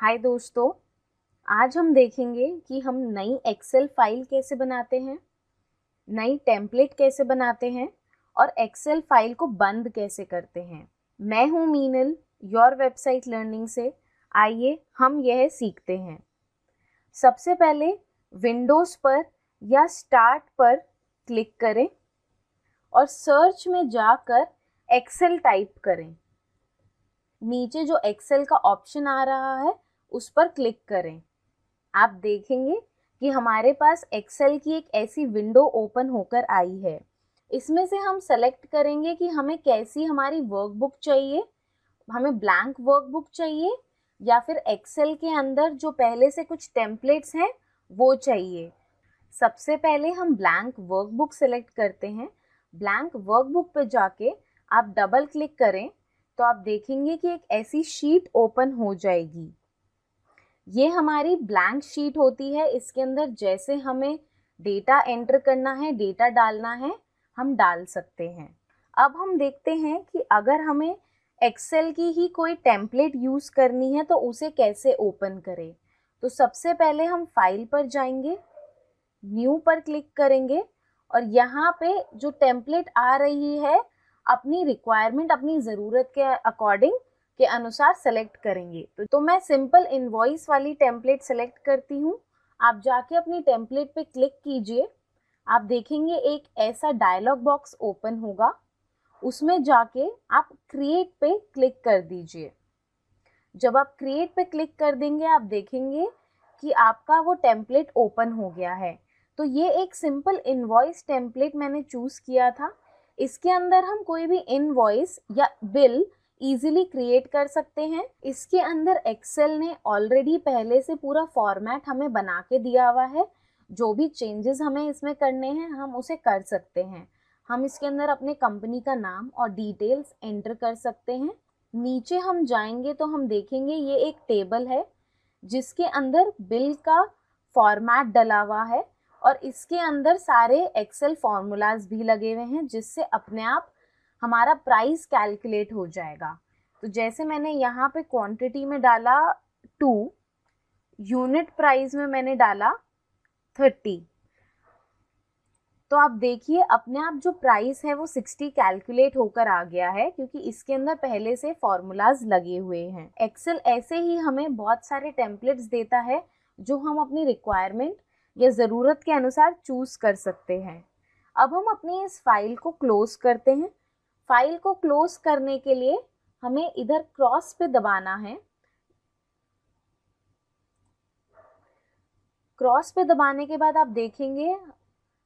हाय दोस्तों आज हम देखेंगे कि हम नई एक्सेल फाइल कैसे बनाते हैं नई टेम्पलेट कैसे बनाते हैं और एक्सेल फाइल को बंद कैसे करते हैं मैं हूं मीनल योर वेबसाइट लर्निंग से आइए हम यह सीखते हैं सबसे पहले विंडोज़ पर या स्टार्ट पर क्लिक करें और सर्च में जाकर एक्सेल टाइप करें नीचे जो एक्सेल का ऑप्शन आ रहा है उस पर क्लिक करें आप देखेंगे कि हमारे पास एक्सेल की एक ऐसी विंडो ओपन होकर आई है इसमें से हम सेलेक्ट करेंगे कि हमें कैसी हमारी वर्कबुक चाहिए हमें ब्लैंक वर्कबुक चाहिए या फिर एक्सेल के अंदर जो पहले से कुछ टेम्पलेट्स हैं वो चाहिए सबसे पहले हम ब्लैंक वर्कबुक सेलेक्ट करते हैं ब्लैंक वर्कबुक पर जाके आप डबल क्लिक करें तो आप देखेंगे कि एक ऐसी शीट ओपन हो जाएगी ये हमारी ब्लैंक शीट होती है इसके अंदर जैसे हमें डेटा एंटर करना है डेटा डालना है हम डाल सकते हैं अब हम देखते हैं कि अगर हमें एक्सेल की ही कोई टेम्पलेट यूज़ करनी है तो उसे कैसे ओपन करें तो सबसे पहले हम फाइल पर जाएंगे न्यू पर क्लिक करेंगे और यहाँ पे जो टेम्पलेट आ रही है अपनी रिक्वायरमेंट अपनी ज़रूरत के अकॉर्डिंग के अनुसार सेलेक्ट करेंगे तो, तो मैं सिंपल इन्वॉइस वाली टेम्पलेट सेलेक्ट करती हूँ आप जाके अपनी टेम्पलेट पे क्लिक कीजिए आप देखेंगे एक ऐसा डायलॉग बॉक्स ओपन होगा उसमें जाके आप क्रिएट पे क्लिक कर दीजिए जब आप क्रिएट पे क्लिक कर देंगे आप देखेंगे कि आपका वो टेम्पलेट ओपन हो गया है तो ये एक सिंपल इन्वॉइस टेम्पलेट मैंने चूज़ किया था इसके अंदर हम कोई भी इन्वॉइस या बिल इजीली क्रिएट कर सकते हैं इसके अंदर एक्सेल ने ऑलरेडी पहले से पूरा फॉर्मेट हमें बना के दिया हुआ है जो भी चेंजेस हमें इसमें करने हैं हम उसे कर सकते हैं हम इसके अंदर अपने कंपनी का नाम और डिटेल्स एंटर कर सकते हैं नीचे हम जाएंगे तो हम देखेंगे ये एक टेबल है जिसके अंदर बिल का फॉर्मेट डला हुआ है और इसके अंदर सारे एक्सेल फॉर्मूलाज भी लगे हुए हैं जिससे अपने आप हमारा प्राइस कैलकुलेट हो जाएगा तो जैसे मैंने यहाँ पे क्वांटिटी में डाला टू यूनिट प्राइस में मैंने डाला थर्टी तो आप देखिए अपने आप जो प्राइस है वो सिक्सटी कैलकुलेट होकर आ गया है क्योंकि इसके अंदर पहले से फॉर्मूलाज लगे हुए हैं एक्सेल ऐसे ही हमें बहुत सारे टेम्पलेट्स देता है जो हम अपनी रिक्वायरमेंट या ज़रूरत के अनुसार चूज़ कर सकते हैं अब हम अपनी इस फाइल को क्लोज करते हैं फाइल को क्लोज करने के लिए हमें इधर क्रॉस पे दबाना है क्रॉस पे दबाने के बाद आप देखेंगे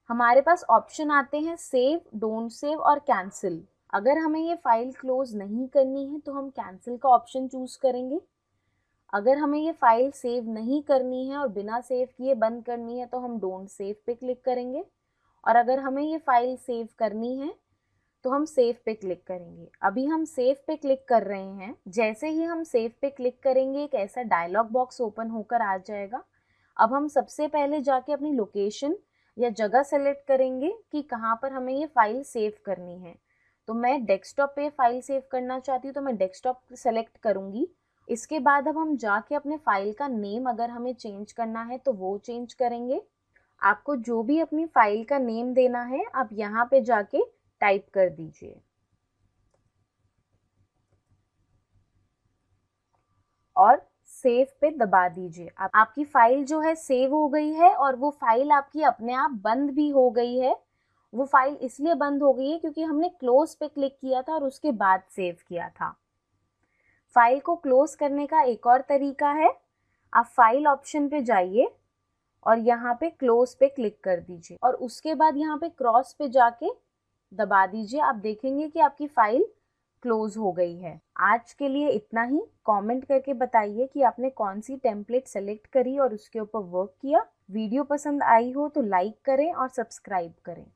हमारे पास ऑप्शन आते हैं सेव डोंट सेव और कैंसिल अगर हमें ये फाइल क्लोज नहीं करनी है तो हम कैंसिल का ऑप्शन चूज करेंगे अगर हमें ये फाइल सेव नहीं करनी है और बिना सेव किए बंद करनी है तो हम डोंट सेव पे क्लिक करेंगे और अगर हमें ये फाइल सेव करनी है तो हम सेव पे क्लिक करेंगे अभी हम सेव पे क्लिक कर रहे हैं जैसे ही हम सेव पे क्लिक करेंगे एक ऐसा डायलॉग बॉक्स ओपन होकर आ जाएगा अब हम सबसे पहले जाके अपनी लोकेशन या जगह सेलेक्ट करेंगे कि कहाँ पर हमें ये फाइल सेव करनी है तो मैं डेस्कटॉप पे फाइल सेव करना चाहती हूँ तो मैं डेस्कटॉप सेलेक्ट करूँगी इसके बाद अब हम जाके अपने फाइल का नेम अगर हमें चेंज करना है तो वो चेंज करेंगे आपको जो भी अपनी फाइल का नेम देना है आप यहाँ पे जाके टाइप कर दीजिए और सेव पे दबा दीजिए आप, आपकी फाइल जो है सेव हो गई है और वो फाइल आपकी अपने आप बंद भी हो गई है वो फाइल इसलिए बंद हो गई है क्योंकि हमने क्लोज पे क्लिक किया था और उसके बाद सेव किया था फाइल को क्लोज करने का एक और तरीका है आप फाइल ऑप्शन पे जाइए और यहाँ पे क्लोज पे क्लिक कर दीजिए और उसके बाद यहाँ पे क्रॉस पे जाके दबा दीजिए आप देखेंगे कि आपकी फाइल क्लोज हो गई है आज के लिए इतना ही कमेंट करके बताइए कि आपने कौन सी टेम्पलेट सेलेक्ट करी और उसके ऊपर वर्क किया वीडियो पसंद आई हो तो लाइक करें और सब्सक्राइब करें